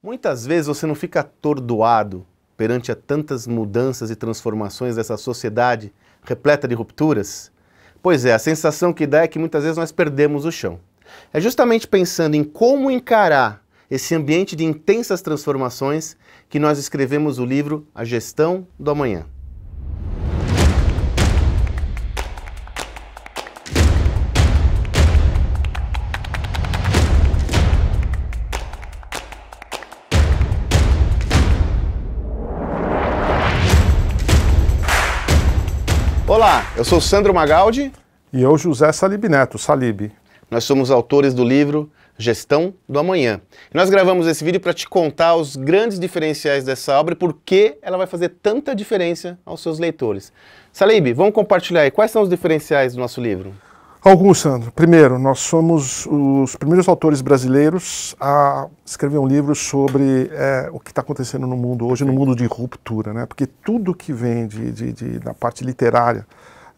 Muitas vezes você não fica atordoado perante a tantas mudanças e transformações dessa sociedade repleta de rupturas? Pois é, a sensação que dá é que muitas vezes nós perdemos o chão. É justamente pensando em como encarar esse ambiente de intensas transformações que nós escrevemos o livro A Gestão do Amanhã. Olá, eu sou Sandro Magaldi. E eu, José Salib Neto, Salib. Nós somos autores do livro Gestão do Amanhã. nós gravamos esse vídeo para te contar os grandes diferenciais dessa obra e por que ela vai fazer tanta diferença aos seus leitores. Salib, vamos compartilhar aí quais são os diferenciais do nosso livro? Alguns, Sandro. Primeiro, nós somos os primeiros autores brasileiros a escrever um livro sobre é, o que está acontecendo no mundo hoje, no mundo de ruptura, né? Porque tudo que vem de, de, de da parte literária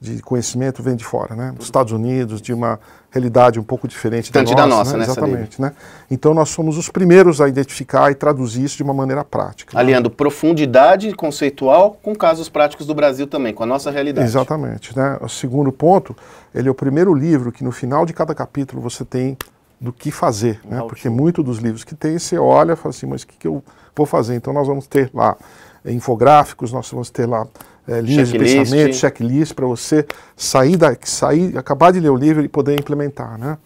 de conhecimento vem de fora, né? Dos Estados Unidos, de uma realidade um pouco diferente da nossa, da nossa, né? né Exatamente, né? Então nós somos os primeiros a identificar e traduzir isso de uma maneira prática. Né? Aliando né? profundidade conceitual com casos práticos do Brasil também, com a nossa realidade. Exatamente, né? O segundo ponto, ele é o primeiro livro que no final de cada capítulo você tem do que fazer, né? Porque muito dos livros que tem, você olha e fala assim, mas o que, que eu vou fazer? Então nós vamos ter lá infográficos, nós vamos ter lá é, linhas checklist. de pensamento, checklist, para você sair, da, sair, acabar de ler o livro e poder implementar, né?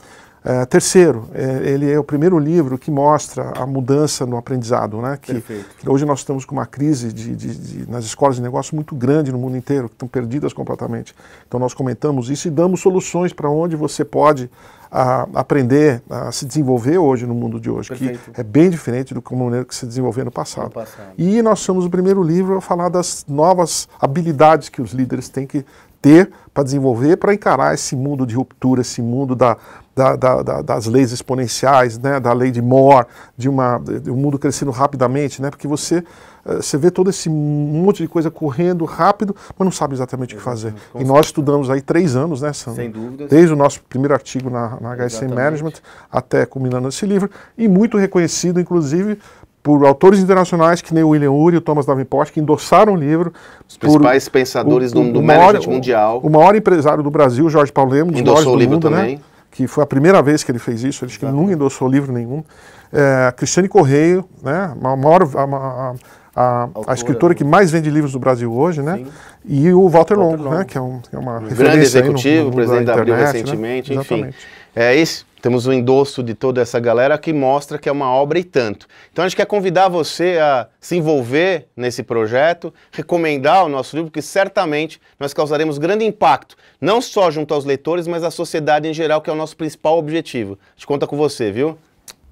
É, terceiro, é, ele é o primeiro livro que mostra a mudança no aprendizado, né? Que, que hoje nós estamos com uma crise de, de, de, nas escolas de negócio muito grande no mundo inteiro, que estão perdidas completamente. Então nós comentamos isso e damos soluções para onde você pode a, aprender a se desenvolver hoje no mundo de hoje, Perfeito. que é bem diferente do maneira que se desenvolveu no passado. no passado. E nós somos o primeiro livro a falar das novas habilidades que os líderes têm que ter para desenvolver, para encarar esse mundo de ruptura, esse mundo da, da, da, das leis exponenciais, né, da lei de Moore, de, uma, de um mundo crescendo rapidamente, né, porque você, eh, você vê todo esse monte de coisa correndo rápido, mas não sabe exatamente o que fazer. E nós estudamos aí três anos, né, Sandro? Sem dúvida. Desde o nosso primeiro artigo na, na HSM Management até culminando esse livro, e muito reconhecido, inclusive, por autores internacionais que nem o William Ury e o Thomas Davenport, que endossaram o livro. Os principais pensadores o, do, do management mundial. O, o maior empresário do Brasil, Jorge Paulo Lemos, endossou o livro mundo, né? também. né? Que foi a primeira vez que ele fez isso, ele que nunca endossou livro nenhum. É, Cristiane Correio, né? A maior... A, a, a, a escritora que né? mais vende livros do Brasil hoje, né? Sim. E o Walter, Walter né? Que é, um, que é uma um grande executivo, no, no presidente da Abril né? recentemente, né? enfim. Exatamente. É isso. Temos o um endosso de toda essa galera que mostra que é uma obra e tanto. Então a gente quer convidar você a se envolver nesse projeto, recomendar o nosso livro, porque certamente nós causaremos grande impacto, não só junto aos leitores, mas à sociedade em geral, que é o nosso principal objetivo. A gente conta com você, viu?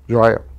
Joia.